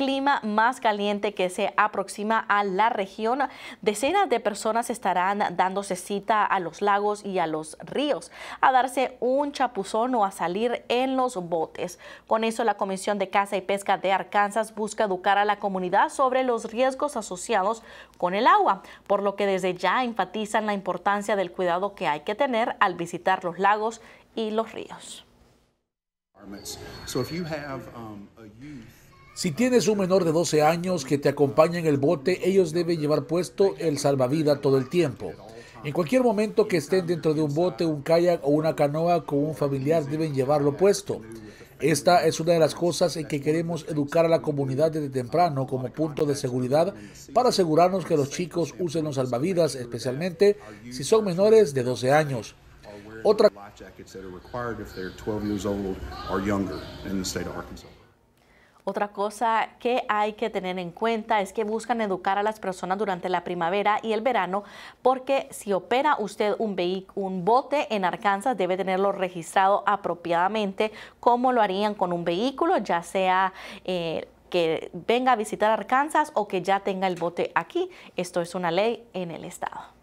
clima más caliente que se aproxima a la región, decenas de personas estarán dándose cita a los lagos y a los ríos, a darse un chapuzón o a salir en los botes. Con eso, la Comisión de Caza y Pesca de Arkansas busca educar a la comunidad sobre los riesgos asociados con el agua, por lo que desde ya enfatizan la importancia del cuidado que hay que tener al visitar los lagos y los ríos. Um, si tienes un menor de 12 años que te acompaña en el bote, ellos deben llevar puesto el salvavidas todo el tiempo. En cualquier momento que estén dentro de un bote, un kayak o una canoa con un familiar, deben llevarlo puesto. Esta es una de las cosas en que queremos educar a la comunidad desde temprano como punto de seguridad para asegurarnos que los chicos usen los salvavidas, especialmente si son menores de 12 años. Otra otra cosa que hay que tener en cuenta es que buscan educar a las personas durante la primavera y el verano porque si opera usted un, bote en Arkansas debe tenerlo registrado apropiadamente como lo harían con un vehículo, ya sea... Eh, que venga a visitar Arkansas o que ya tenga el bote aquí. Esto es una ley en el estado.